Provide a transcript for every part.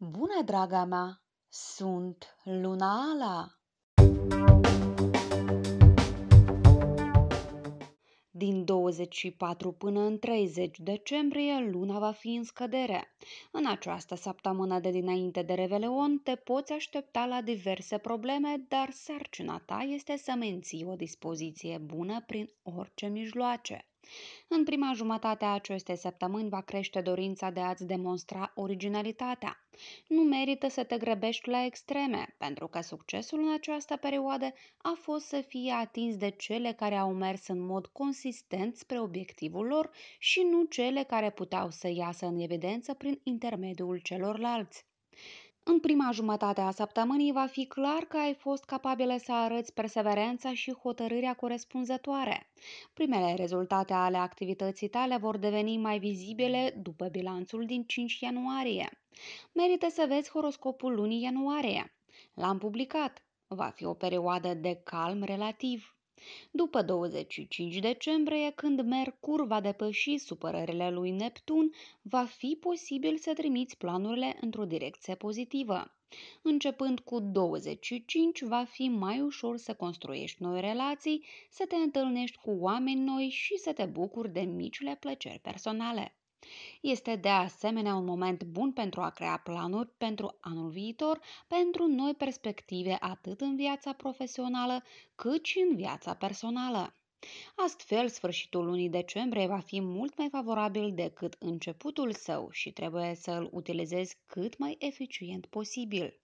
Bună, draga mea! Sunt Luna Ala! Din 24 până în 30 decembrie, luna va fi în scădere. În această săptămână de dinainte de Reveleon te poți aștepta la diverse probleme, dar sarcina ta este să menții o dispoziție bună prin orice mijloace. În prima jumătate a acestei săptămâni va crește dorința de a-ți demonstra originalitatea. Nu merită să te grăbești la extreme, pentru că succesul în această perioadă a fost să fie atins de cele care au mers în mod consistent spre obiectivul lor și nu cele care puteau să iasă în evidență prin intermediul celorlalți. În prima jumătate a săptămânii va fi clar că ai fost capabilă să arăți perseverența și hotărârea corespunzătoare. Primele rezultate ale activității tale vor deveni mai vizibile după bilanțul din 5 ianuarie. Merită să vezi horoscopul lunii ianuarie. L-am publicat. Va fi o perioadă de calm relativ după 25 decembrie, când Mercur va depăși supărările lui Neptun, va fi posibil să trimiți planurile într-o direcție pozitivă. Începând cu 25, va fi mai ușor să construiești noi relații, să te întâlnești cu oameni noi și să te bucuri de micile plăceri personale. Este de asemenea un moment bun pentru a crea planuri pentru anul viitor, pentru noi perspective atât în viața profesională cât și în viața personală. Astfel, sfârșitul lunii decembrie va fi mult mai favorabil decât începutul său și trebuie să îl utilizezi cât mai eficient posibil.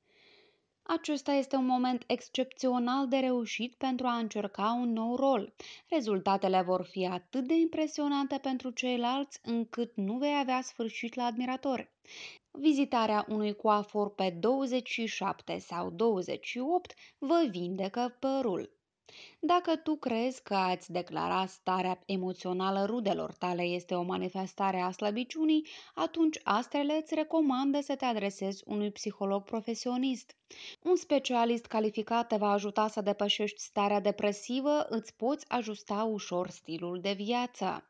Acesta este un moment excepțional de reușit pentru a încerca un nou rol. Rezultatele vor fi atât de impresionante pentru ceilalți încât nu vei avea sfârșit la admiratori. Vizitarea unui coafor pe 27 sau 28 vă vindecă părul. Dacă tu crezi că ați declara starea emoțională rudelor tale este o manifestare a slăbiciunii, atunci astrele îți recomandă să te adresezi unui psiholog profesionist. Un specialist calificat te va ajuta să depășești starea depresivă, îți poți ajusta ușor stilul de viață.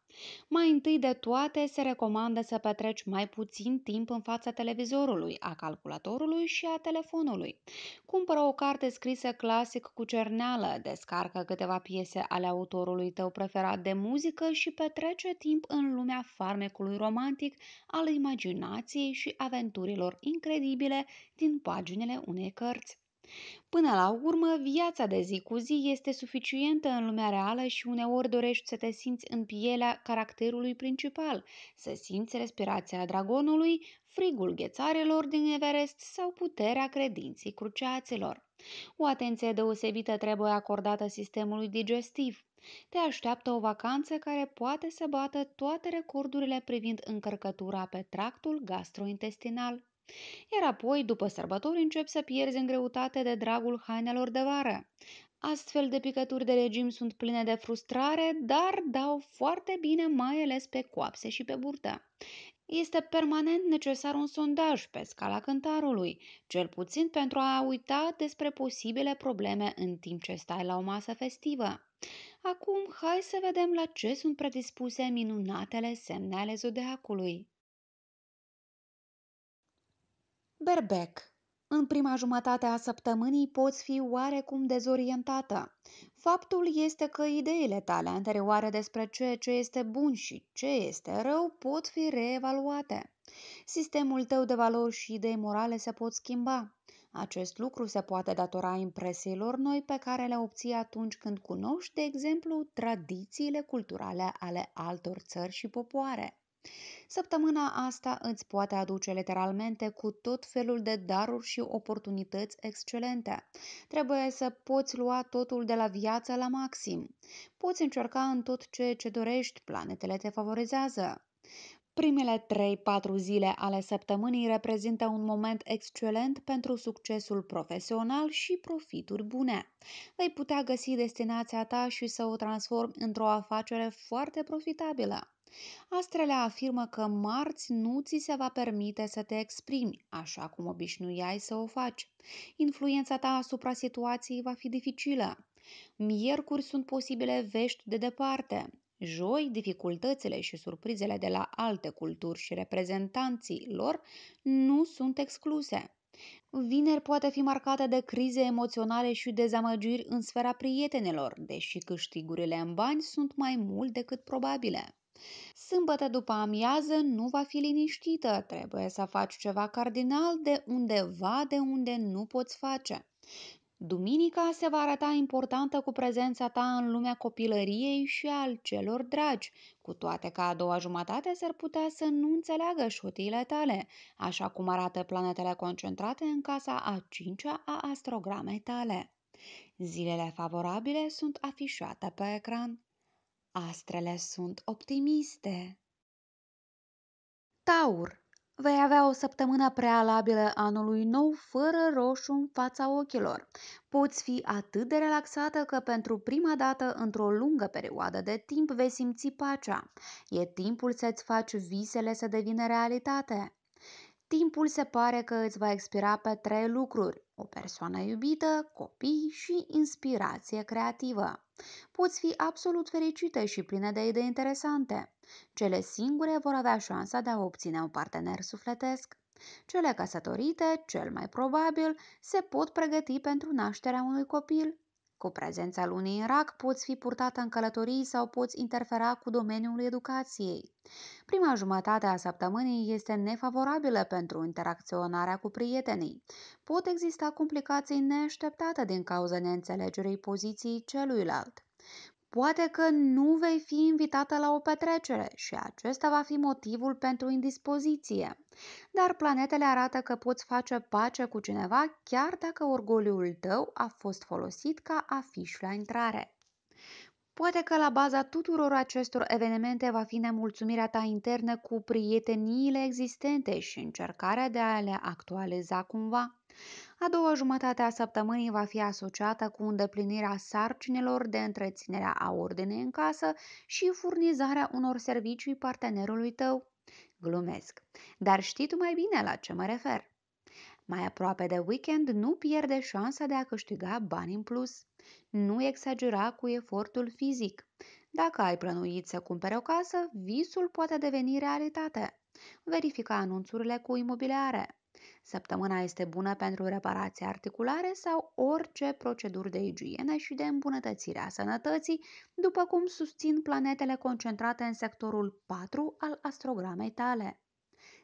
Mai întâi de toate, se recomandă să petreci mai puțin timp în fața televizorului, a calculatorului și a telefonului. Cumpără o carte scrisă clasic cu cerneală, descarcă câteva piese ale autorului tău preferat de muzică și petrece timp în lumea farmecului romantic, al imaginației și aventurilor incredibile din paginile unei cărți. Până la urmă, viața de zi cu zi este suficientă în lumea reală și uneori dorești să te simți în pielea caracterului principal, să simți respirația dragonului, frigul ghețarelor din Everest sau puterea credinții cruceaților. O atenție deosebită trebuie acordată sistemului digestiv. Te așteaptă o vacanță care poate să bată toate recordurile privind încărcătura pe tractul gastrointestinal. Iar apoi, după sărbători, încep să pierzi în greutate de dragul hainelor de vară. Astfel de picături de regim sunt pline de frustrare, dar dau foarte bine mai ales pe coapse și pe burtă. Este permanent necesar un sondaj pe scala cântarului, cel puțin pentru a uita despre posibile probleme în timp ce stai la o masă festivă. Acum, hai să vedem la ce sunt predispuse minunatele semne ale zodiacului. Berbec. În prima jumătate a săptămânii poți fi oarecum dezorientată. Faptul este că ideile tale anterioare despre ceea ce este bun și ce este rău pot fi reevaluate. Sistemul tău de valori și idei morale se pot schimba. Acest lucru se poate datora impresiilor noi pe care le obții atunci când cunoști, de exemplu, tradițiile culturale ale altor țări și popoare. Săptămâna asta îți poate aduce literalmente cu tot felul de daruri și oportunități excelente. Trebuie să poți lua totul de la viață la maxim. Poți încerca în tot ce ce dorești, planetele te favorizează. Primele 3-4 zile ale săptămânii reprezintă un moment excelent pentru succesul profesional și profituri bune. Vei putea găsi destinația ta și să o transformi într-o afacere foarte profitabilă. Astrele afirmă că marți nu ți se va permite să te exprimi așa cum obișnuiai să o faci. Influența ta asupra situației va fi dificilă. Miercuri sunt posibile vești de departe. Joi, dificultățile și surprizele de la alte culturi și reprezentanții lor nu sunt excluse. Vineri poate fi marcată de crize emoționale și dezamăgiri în sfera prietenilor, deși câștigurile în bani sunt mai mult decât probabile. Sâmbătă după amiază nu va fi liniștită, trebuie să faci ceva cardinal de undeva de unde nu poți face. Duminica se va arăta importantă cu prezența ta în lumea copilăriei și al celor dragi, cu toate că a doua jumătate s-ar putea să nu înțeleagă șutiile tale, așa cum arată planetele concentrate în casa a cincea a astrogramei tale. Zilele favorabile sunt afișate pe ecran. Astrele sunt optimiste. Taur, vei avea o săptămână prealabilă anului nou fără roșu în fața ochilor. Poți fi atât de relaxată că pentru prima dată într-o lungă perioadă de timp vei simți pacea. E timpul să-ți faci visele să devină realitate. Timpul se pare că îți va expira pe trei lucruri: o persoană iubită, copii și inspirație creativă. Poți fi absolut fericită și plină de idei interesante. Cele singure vor avea șansa de a obține un partener sufletesc. Cele căsătorite, cel mai probabil, se pot pregăti pentru nașterea unui copil cu prezența lunii în rac poți fi purtată în călătorii sau poți interfera cu domeniul educației. Prima jumătate a săptămânii este nefavorabilă pentru interacționarea cu prietenii. Pot exista complicații neașteptate din cauza neînțelegerii poziției celuilalt. Poate că nu vei fi invitată la o petrecere și acesta va fi motivul pentru indispoziție. Dar planetele arată că poți face pace cu cineva chiar dacă orgoliul tău a fost folosit ca afiș la intrare. Poate că la baza tuturor acestor evenimente va fi nemulțumirea ta internă cu prieteniile existente și încercarea de a le actualiza cumva. A doua jumătate a săptămânii va fi asociată cu îndeplinirea sarcinilor de întreținere a ordinei în casă și furnizarea unor servicii partenerului tău. Glumesc, dar știi tu mai bine la ce mă refer. Mai aproape de weekend nu pierde șansa de a câștiga bani în plus. Nu exagera cu efortul fizic. Dacă ai plănuit să cumpere o casă, visul poate deveni realitate. Verifica anunțurile cu imobiliare. Săptămâna este bună pentru reparații articulare sau orice proceduri de igienă și de îmbunătățire a sănătății, după cum susțin planetele concentrate în sectorul 4 al astrogramei tale.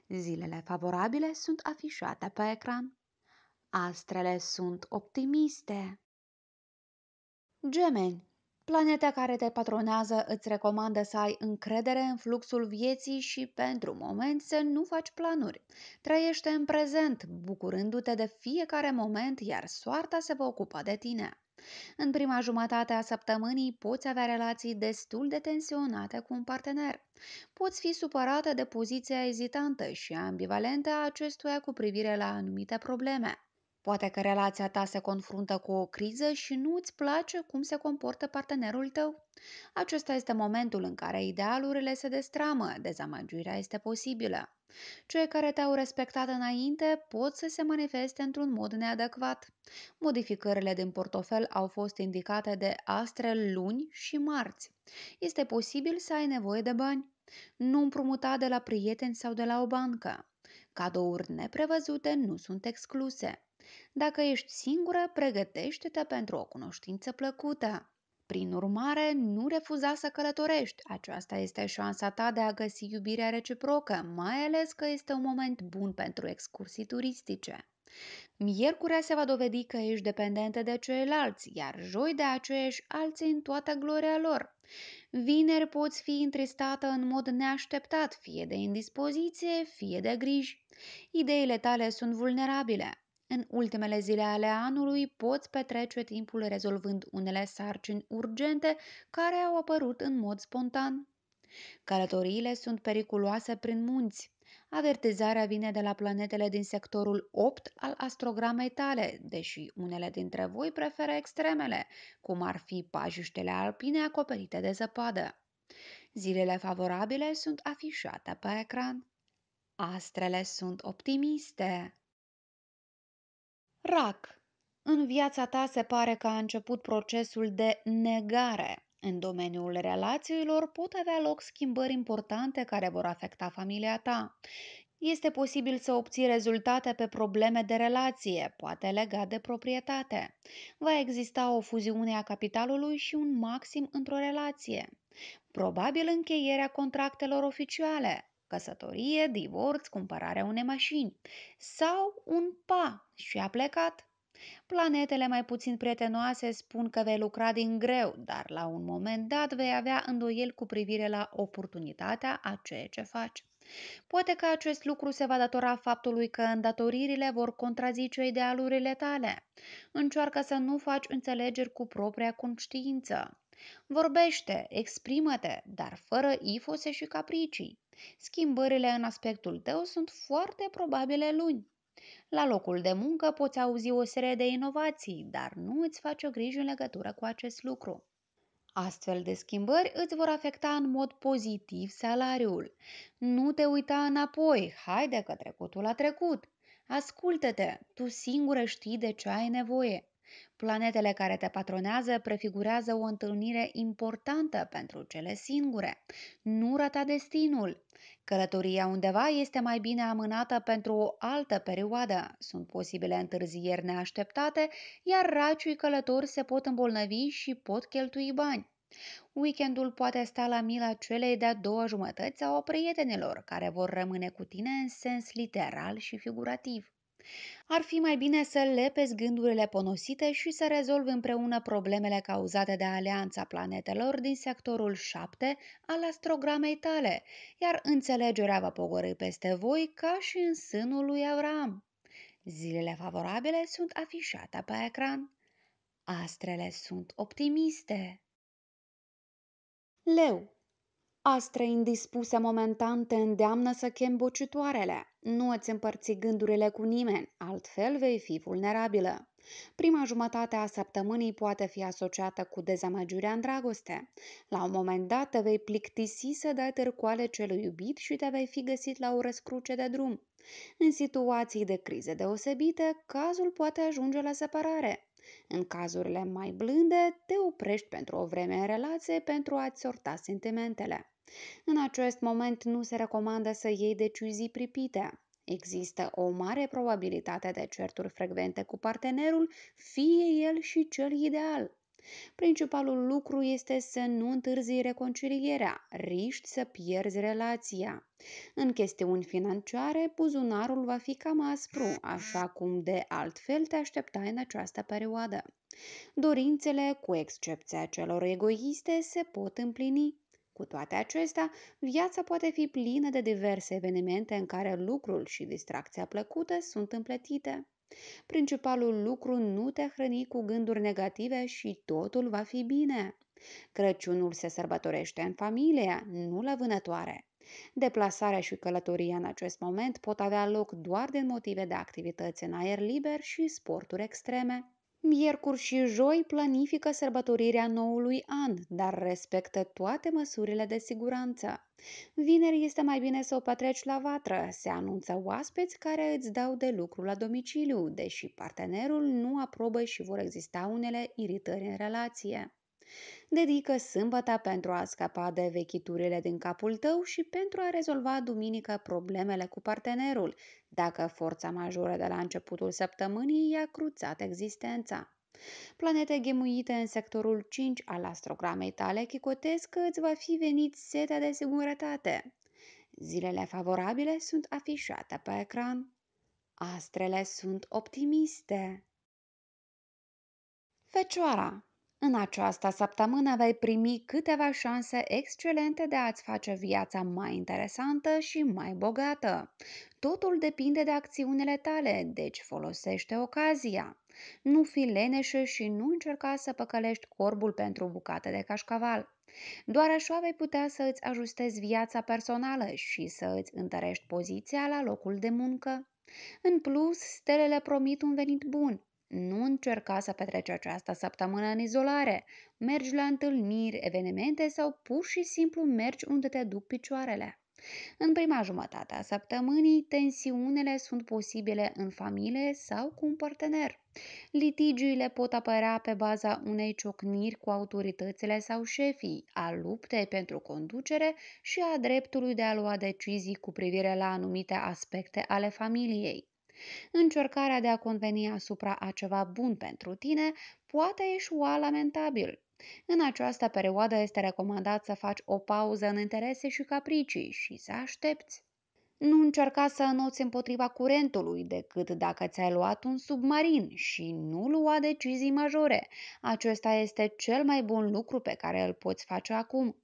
Zilele favorabile sunt afișate pe ecran. Astrele sunt optimiste. Gemeni Planeta care te patronează îți recomandă să ai încredere în fluxul vieții și pentru moment să nu faci planuri. Trăiește în prezent, bucurându-te de fiecare moment, iar soarta se va ocupa de tine. În prima jumătate a săptămânii poți avea relații destul de tensionate cu un partener. Poți fi supărată de poziția ezitantă și ambivalentă a acestuia cu privire la anumite probleme. Poate că relația ta se confruntă cu o criză și nu îți place cum se comportă partenerul tău. Acesta este momentul în care idealurile se destramă, dezamăgirea este posibilă. Cei care te-au respectat înainte pot să se manifeste într-un mod neadecvat. Modificările din portofel au fost indicate de astre luni și marți. Este posibil să ai nevoie de bani. Nu împrumuta de la prieteni sau de la o bancă. Cadouri neprevăzute nu sunt excluse. Dacă ești singură, pregătește-te pentru o cunoștință plăcută. Prin urmare, nu refuza să călătorești. Aceasta este șansa ta de a găsi iubirea reciprocă, mai ales că este un moment bun pentru excursii turistice. Miercurea se va dovedi că ești dependentă de ceilalți, iar joi de aceeași alții în toată gloria lor. Vineri poți fi întristată în mod neașteptat, fie de indispoziție, fie de griji. Ideile tale sunt vulnerabile. În ultimele zile ale anului poți petrece timpul rezolvând unele sarcini urgente care au apărut în mod spontan. Călătoriile sunt periculoase prin munți. Avertizarea vine de la planetele din sectorul 8 al astrogramei tale, deși unele dintre voi preferă extremele, cum ar fi pajiștele alpine acoperite de zăpadă. Zilele favorabile sunt afișate pe ecran. Astrele sunt optimiste. Rac. În viața ta se pare că a început procesul de negare. În domeniul relațiilor pot avea loc schimbări importante care vor afecta familia ta. Este posibil să obții rezultate pe probleme de relație, poate legat de proprietate. Va exista o fuziune a capitalului și un maxim într-o relație. Probabil încheierea contractelor oficiale, căsătorie, divorț, cumpărarea unei mașini sau un pa și a plecat. Planetele mai puțin prietenoase spun că vei lucra din greu, dar la un moment dat vei avea îndoieli cu privire la oportunitatea a ceea ce faci. Poate că acest lucru se va datora faptului că îndatoririle vor contrazice idealurile tale. Încearcă să nu faci înțelegeri cu propria conștiință. Vorbește, exprimă-te, dar fără ifose și capricii. Schimbările în aspectul tău sunt foarte probabile luni. La locul de muncă poți auzi o serie de inovații, dar nu îți faci o grijă în legătură cu acest lucru. Astfel de schimbări îți vor afecta în mod pozitiv salariul. Nu te uita înapoi, haide că trecutul a trecut. Ascultă-te, tu singură știi de ce ai nevoie. Planetele care te patronează prefigurează o întâlnire importantă pentru cele singure. Nu rata destinul. Călătoria undeva este mai bine amânată pentru o altă perioadă. Sunt posibile întârzieri neașteptate, iar raciui călători se pot îmbolnăvi și pot cheltui bani. Weekendul poate sta la mila celei de-a doua jumătăți sau a prietenilor care vor rămâne cu tine în sens literal și figurativ. Ar fi mai bine să lepezi gândurile ponosite și să rezolvi împreună problemele cauzate de alianța planetelor din sectorul 7 al astrogramei tale, iar înțelegerea va pogorâi peste voi ca și în sânul lui Avram. Zilele favorabile sunt afișate pe ecran. Astrele sunt optimiste. Leu Astre indispuse momentan te îndeamnă să chem bocitoarele. Nu îți împărți gândurile cu nimeni, altfel vei fi vulnerabilă. Prima jumătate a săptămânii poate fi asociată cu dezamăgirea în dragoste. La un moment dat te vei plictisi să dai târcoale celui iubit și te vei fi găsit la o răscruce de drum. În situații de crize deosebite, cazul poate ajunge la separare. În cazurile mai blânde, te oprești pentru o vreme în relație pentru a-ți sorta sentimentele. În acest moment nu se recomandă să iei decizii pripite. Există o mare probabilitate de certuri frecvente cu partenerul, fie el și cel ideal. Principalul lucru este să nu întârzii reconcilierea, riști să pierzi relația. În chestiuni financiare, buzunarul va fi cam aspru, așa cum de altfel te așteptai în această perioadă. Dorințele, cu excepția celor egoiste, se pot împlini. Cu toate acestea, viața poate fi plină de diverse evenimente în care lucrul și distracția plăcută sunt împletite. Principalul lucru nu te hrăni cu gânduri negative și totul va fi bine. Crăciunul se sărbătorește în familie, nu la vânătoare. Deplasarea și călătoria în acest moment pot avea loc doar din motive de activități în aer liber și sporturi extreme. Miercuri și joi planifică sărbătorirea noului an, dar respectă toate măsurile de siguranță. Vineri este mai bine să o patreci la vatră, se anunță oaspeți care îți dau de lucru la domiciliu, deși partenerul nu aprobă și vor exista unele iritări în relație. Dedică sâmbăta pentru a scăpa de vechiturile din capul tău și pentru a rezolva duminică problemele cu partenerul, dacă forța majoră de la începutul săptămânii i-a cruțat existența. Planete gemuite în sectorul 5 al astrogramei tale chicotesc că îți va fi venit setea de singurătate. Zilele favorabile sunt afișate pe ecran. Astrele sunt optimiste. Fecioara în această săptămână vei primi câteva șanse excelente de a-ți face viața mai interesantă și mai bogată. Totul depinde de acțiunile tale, deci folosește ocazia. Nu fi leneșă și nu încerca să păcălești corbul pentru bucate de cașcaval. Doar așa vei putea să îți ajustezi viața personală și să îți întărești poziția la locul de muncă. În plus, stelele promit un venit bun, nu încerca să petreci această săptămână în izolare. Mergi la întâlniri, evenimente sau pur și simplu mergi unde te duc picioarele. În prima jumătate a săptămânii, tensiunile sunt posibile în familie sau cu un partener. Litigiile pot apărea pe baza unei ciocniri cu autoritățile sau șefii, a luptei pentru conducere și a dreptului de a lua decizii cu privire la anumite aspecte ale familiei. Încercarea de a conveni asupra a ceva bun pentru tine poate eșua lamentabil. În această perioadă este recomandat să faci o pauză în interese și capricii și să aștepți. Nu încerca să înoți împotriva curentului decât dacă ți-ai luat un submarin și nu lua decizii majore. Acesta este cel mai bun lucru pe care îl poți face acum.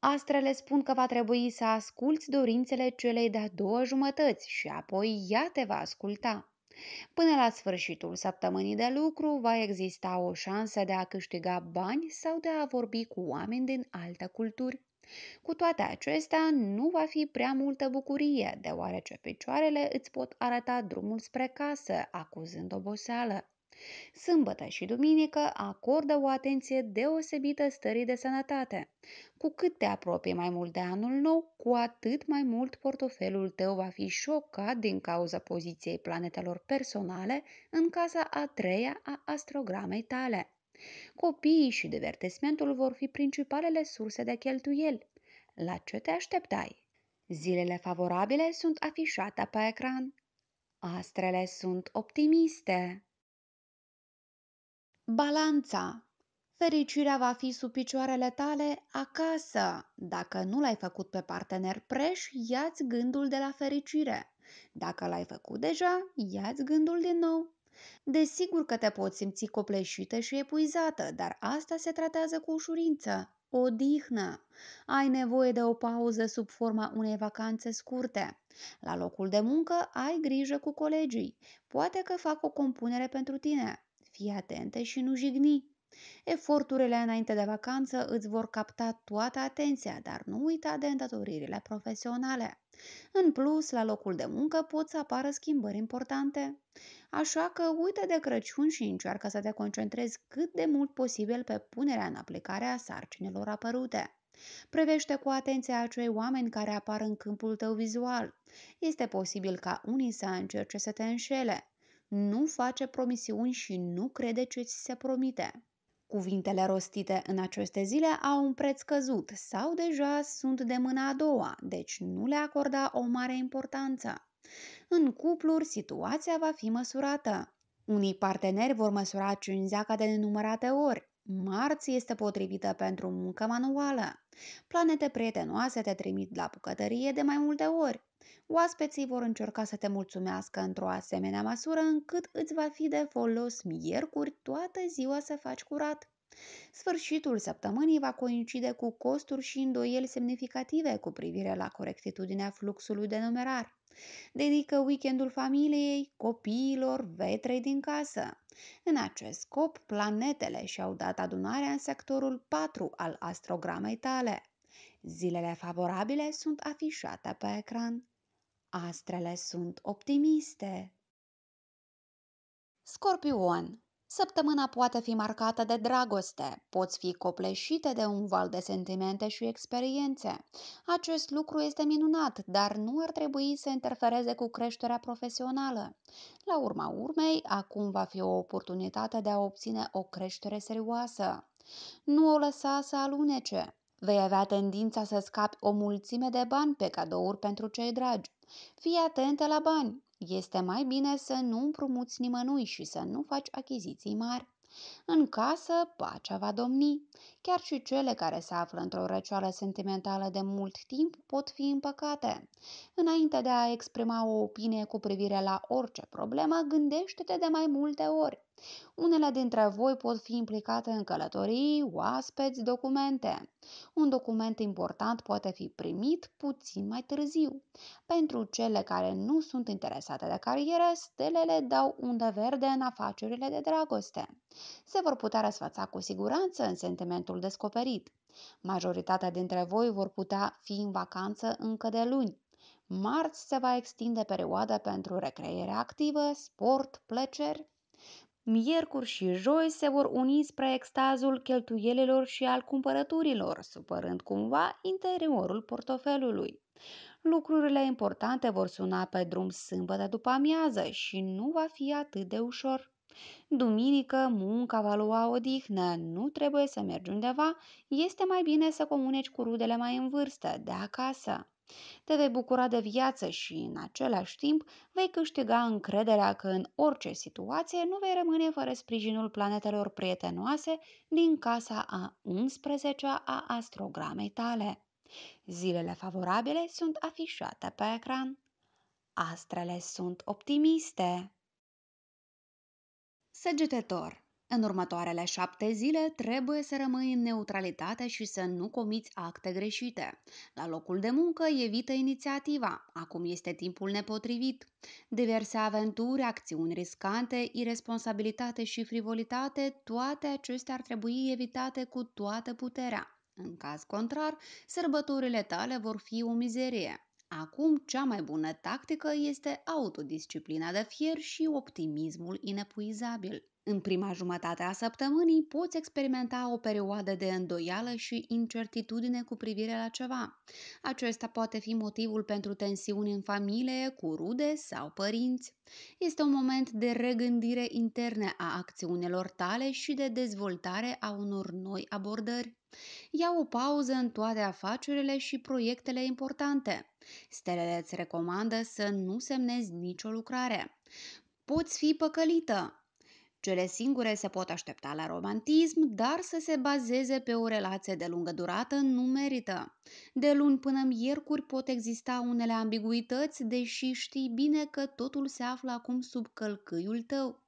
Astrele spun că va trebui să asculți dorințele celei de-a două jumătăți și apoi ea te va asculta. Până la sfârșitul săptămânii de lucru va exista o șansă de a câștiga bani sau de a vorbi cu oameni din alte culturi. Cu toate acestea, nu va fi prea multă bucurie, deoarece picioarele îți pot arăta drumul spre casă, acuzând oboseală. Sâmbătă și duminică acordă o atenție deosebită stării de sănătate. Cu cât te apropii mai mult de anul nou, cu atât mai mult portofelul tău va fi șocat din cauza poziției planetelor personale în casa a treia a astrogramei tale. Copiii și divertismentul vor fi principalele surse de cheltuieli. La ce te așteptai? Zilele favorabile sunt afișate pe ecran. Astrele sunt optimiste. Balanța Fericirea va fi sub picioarele tale acasă. Dacă nu l-ai făcut pe partener preș, ia-ți gândul de la fericire. Dacă l-ai făcut deja, ia-ți gândul din nou. Desigur că te poți simți copleșită și epuizată, dar asta se tratează cu ușurință. Odihnă! Ai nevoie de o pauză sub forma unei vacanțe scurte. La locul de muncă ai grijă cu colegii. Poate că fac o compunere pentru tine fii atente și nu jigni. Eforturile înainte de vacanță îți vor capta toată atenția, dar nu uita de îndatoririle profesionale. În plus, la locul de muncă pot să apară schimbări importante. Așa că uită de Crăciun și încearcă să te concentrezi cât de mult posibil pe punerea în aplicare a sarcinilor apărute. Prevește cu atenție acei oameni care apar în câmpul tău vizual. Este posibil ca unii să încerce să te înșele nu face promisiuni și nu crede ce ți se promite. Cuvintele rostite în aceste zile au un preț căzut sau deja sunt de mâna a doua, deci nu le acorda o mare importanță. În cupluri, situația va fi măsurată. Unii parteneri vor măsura cinzeaca de nenumărate ori. Marți este potrivită pentru muncă manuală. Planete prietenoase te trimit la bucătărie de mai multe ori. Oaspeții vor încerca să te mulțumească într-o asemenea măsură încât îți va fi de folos miercuri toată ziua să faci curat. Sfârșitul săptămânii va coincide cu costuri și îndoieli semnificative cu privire la corectitudinea fluxului de numerar. Dedică weekendul familiei, copiilor, vetrei din casă. În acest scop, planetele și-au dat adunarea în sectorul 4 al astrogramei tale. Zilele favorabile sunt afișate pe ecran. Astrele sunt optimiste. Scorpion Săptămâna poate fi marcată de dragoste, poți fi copleșite de un val de sentimente și experiențe. Acest lucru este minunat, dar nu ar trebui să interfereze cu creșterea profesională. La urma urmei, acum va fi o oportunitate de a obține o creștere serioasă. Nu o lăsa să alunece. Vei avea tendința să scapi o mulțime de bani pe cadouri pentru cei dragi. Fii atentă la bani! Este mai bine să nu împrumuți nimănui și să nu faci achiziții mari. În casă, pacea va domni. Chiar și cele care se află într-o răcioală sentimentală de mult timp pot fi împăcate. Înainte de a exprima o opinie cu privire la orice problemă, gândește-te de mai multe ori. Unele dintre voi pot fi implicate în călătorii, oaspeți, documente. Un document important poate fi primit puțin mai târziu. Pentru cele care nu sunt interesate de carieră, stelele dau undă verde în afacerile de dragoste. Se vor putea răsfăța cu siguranță în sentimentul descoperit. Majoritatea dintre voi vor putea fi în vacanță încă de luni, Marți se va extinde perioada pentru recreere activă, sport, plăceri miercuri și joi se vor uni spre extazul cheltuielilor și al cumpărăturilor, supărând cumva interiorul portofelului. Lucrurile importante vor suna pe drum sâmbătă după amiază și nu va fi atât de ușor. Duminică, munca va lua odihnă, nu trebuie să mergi undeva, este mai bine să comunici cu rudele mai în vârstă, de acasă. Te vei bucura de viață și, în același timp, vei câștiga încrederea că în orice situație nu vei rămâne fără sprijinul planetelor prietenoase din casa a 11-a a astrogramei tale. Zilele favorabile sunt afișate pe ecran. Astrele sunt optimiste. Săgetător în următoarele șapte zile trebuie să rămâi în neutralitate și să nu comiți acte greșite. La locul de muncă evită inițiativa, acum este timpul nepotrivit. Diverse aventuri, acțiuni riscante, irresponsabilitate și frivolitate, toate acestea ar trebui evitate cu toată puterea. În caz contrar, sărbătorile tale vor fi o mizerie. Acum, cea mai bună tactică este autodisciplina de fier și optimismul inepuizabil. În prima jumătate a săptămânii poți experimenta o perioadă de îndoială și incertitudine cu privire la ceva. Acesta poate fi motivul pentru tensiuni în familie, cu rude sau părinți. Este un moment de regândire interne a acțiunilor tale și de dezvoltare a unor noi abordări. Ia o pauză în toate afacerile și proiectele importante. Stelele îți recomandă să nu semnezi nicio lucrare. Poți fi păcălită, cele singure se pot aștepta la romantism, dar să se bazeze pe o relație de lungă durată nu merită. De luni până miercuri pot exista unele ambiguități, deși știi bine că totul se află acum sub călcâiul tău.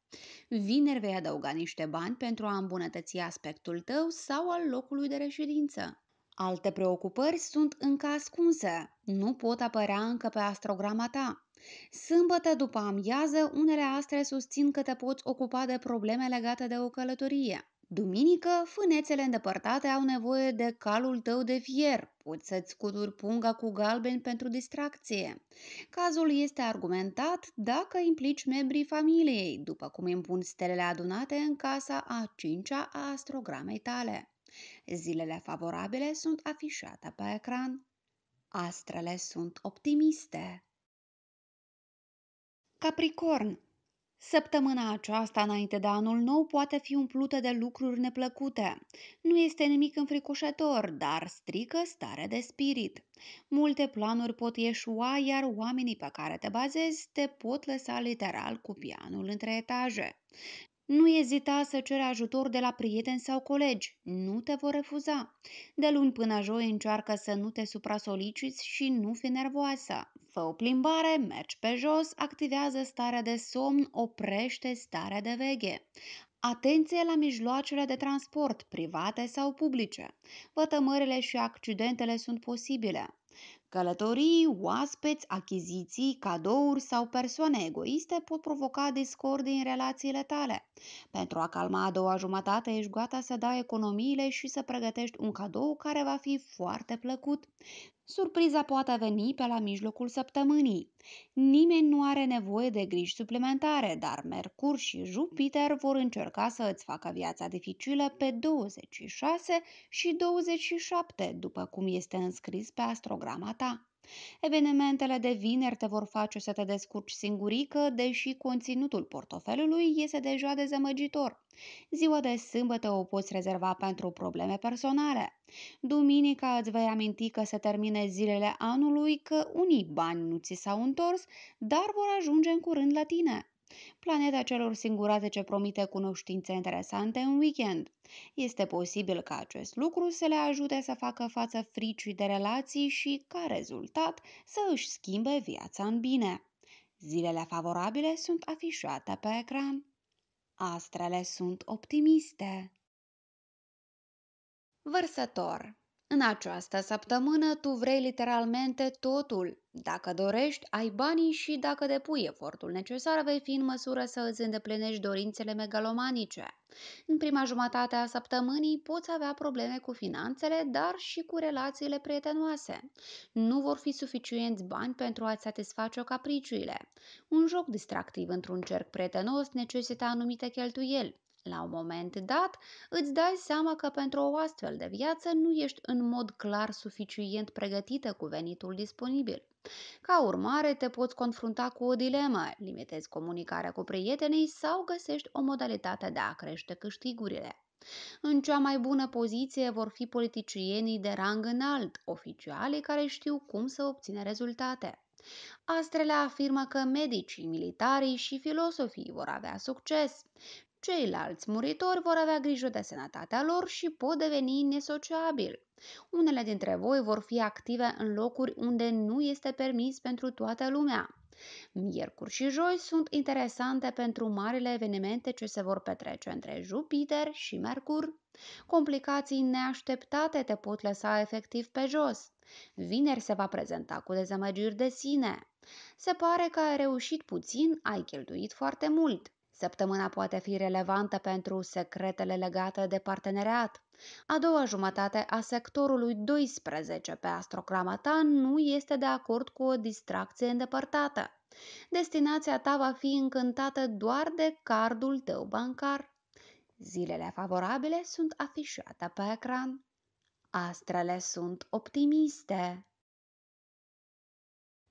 Vineri vei adăuga niște bani pentru a îmbunătăți aspectul tău sau al locului de reședință. Alte preocupări sunt încă ascunse, nu pot apărea încă pe astrograma ta. Sâmbătă după amiază, unele astre susțin că te poți ocupa de probleme legate de o călătorie. Duminică, fânețele îndepărtate au nevoie de calul tău de fier. Poți să-ți scuturi punga cu galben pentru distracție. Cazul este argumentat dacă implici membrii familiei, după cum impun stelele adunate în casa a cincea a astrogramei tale. Zilele favorabile sunt afișate pe ecran. Astrele sunt optimiste. Capricorn Săptămâna aceasta, înainte de anul nou, poate fi umplută de lucruri neplăcute. Nu este nimic înfricoșător, dar strică starea de spirit. Multe planuri pot ieșua, iar oamenii pe care te bazezi te pot lăsa literal cu pianul între etaje. Nu ezita să ceri ajutor de la prieteni sau colegi, nu te vor refuza. De luni până joi încearcă să nu te supra-soliciți și nu fi nervoasă. Fă o plimbare, mergi pe jos, activează starea de somn, oprește starea de veche. Atenție la mijloacele de transport, private sau publice. Vătămările și accidentele sunt posibile. Călătorii, oaspeți, achiziții, cadouri sau persoane egoiste pot provoca discordii în relațiile tale. Pentru a calma a doua jumătate, ești gata să dai economiile și să pregătești un cadou care va fi foarte plăcut. Surpriza poate veni pe la mijlocul săptămânii. Nimeni nu are nevoie de griji suplimentare, dar Mercur și Jupiter vor încerca să îți facă viața dificilă pe 26 și 27, după cum este înscris pe astrograma ta. Evenimentele de vineri te vor face să te descurci singurică, deși conținutul portofelului este deja dezamăgitor. Ziua de sâmbătă o poți rezerva pentru probleme personale. Duminica îți vei aminti că se termine zilele anului, că unii bani nu ți s-au întors, dar vor ajunge în curând la tine. Planeta celor singurate ce promite cunoștințe interesante în weekend. Este posibil ca acest lucru să le ajute să facă față fricii de relații și, ca rezultat, să își schimbe viața în bine. Zilele favorabile sunt afișate pe ecran. Astrele sunt optimiste. Vărsător în această săptămână tu vrei literalmente totul. Dacă dorești, ai banii și dacă depui efortul necesar, vei fi în măsură să îți îndeplinești dorințele megalomanice. În prima jumătate a săptămânii poți avea probleme cu finanțele, dar și cu relațiile prietenoase. Nu vor fi suficienți bani pentru a-ți satisface capriciile. Un joc distractiv într-un cerc prietenos necesită anumite cheltuieli. La un moment dat, îți dai seama că pentru o astfel de viață nu ești în mod clar suficient pregătită cu venitul disponibil. Ca urmare, te poți confrunta cu o dilemă, limitezi comunicarea cu prietenii sau găsești o modalitate de a crește câștigurile. În cea mai bună poziție vor fi politicienii de rang înalt, oficialii care știu cum să obțină rezultate. Astrele afirmă că medicii, militarii și filosofii vor avea succes. Ceilalți muritori vor avea grijă de sănătatea lor și pot deveni nesociabili. Unele dintre voi vor fi active în locuri unde nu este permis pentru toată lumea. Miercuri și joi sunt interesante pentru marile evenimente ce se vor petrece între Jupiter și Mercur. Complicații neașteptate te pot lăsa efectiv pe jos. Vineri se va prezenta cu dezamăgiri de sine. Se pare că ai reușit puțin, ai cheltuit foarte mult. Săptămâna poate fi relevantă pentru secretele legate de parteneriat. A doua jumătate a sectorului 12 pe astrograma ta nu este de acord cu o distracție îndepărtată. Destinația ta va fi încântată doar de cardul tău bancar. Zilele favorabile sunt afișate pe ecran. Astrele sunt optimiste.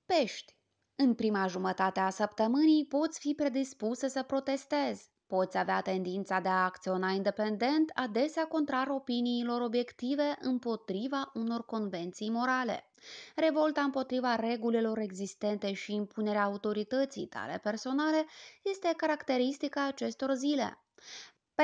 Pești în prima jumătate a săptămânii poți fi predispusă să protestezi. Poți avea tendința de a acționa independent, adesea contrar opiniilor obiective împotriva unor convenții morale. Revolta împotriva regulilor existente și impunerea autorității tale personale este caracteristica acestor zile.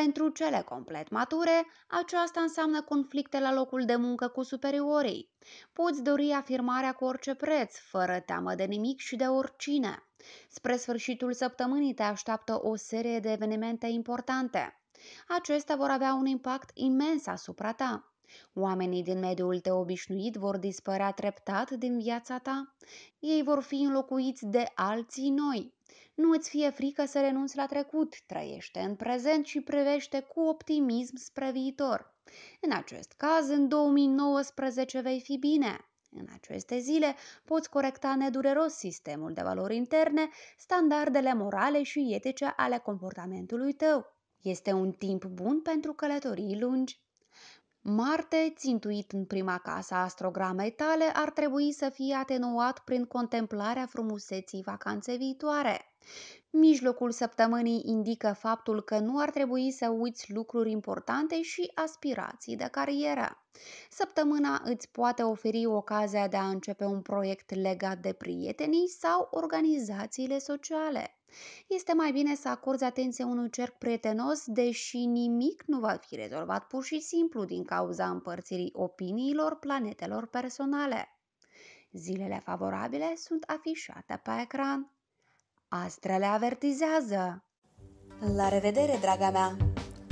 Pentru cele complet mature, aceasta înseamnă conflicte la locul de muncă cu superiorii. Poți dori afirmarea cu orice preț, fără teamă de nimic și de oricine. Spre sfârșitul săptămânii te așteaptă o serie de evenimente importante. Acestea vor avea un impact imens asupra ta. Oamenii din mediul tău obișnuit vor dispărea treptat din viața ta. Ei vor fi înlocuiți de alții noi. Nu îți fie frică să renunți la trecut, trăiește în prezent și privește cu optimism spre viitor. În acest caz, în 2019 vei fi bine. În aceste zile poți corecta nedureros sistemul de valori interne, standardele morale și etice ale comportamentului tău. Este un timp bun pentru călătorii lungi. Marte, țintuit în prima casă a astrogramei tale, ar trebui să fie atenuat prin contemplarea frumuseții vacanței viitoare. Mijlocul săptămânii indică faptul că nu ar trebui să uiți lucruri importante și aspirații de carieră. Săptămâna îți poate oferi ocazia de a începe un proiect legat de prietenii sau organizațiile sociale. Este mai bine să acorzi atenție unui cerc prietenos, deși nimic nu va fi rezolvat pur și simplu din cauza împărțirii opiniilor planetelor personale. Zilele favorabile sunt afișate pe ecran. Astrele avertizează! La revedere, draga mea!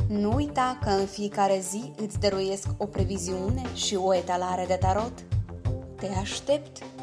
Nu uita că în fiecare zi îți dăruiesc o previziune și o etalare de tarot. Te aștept!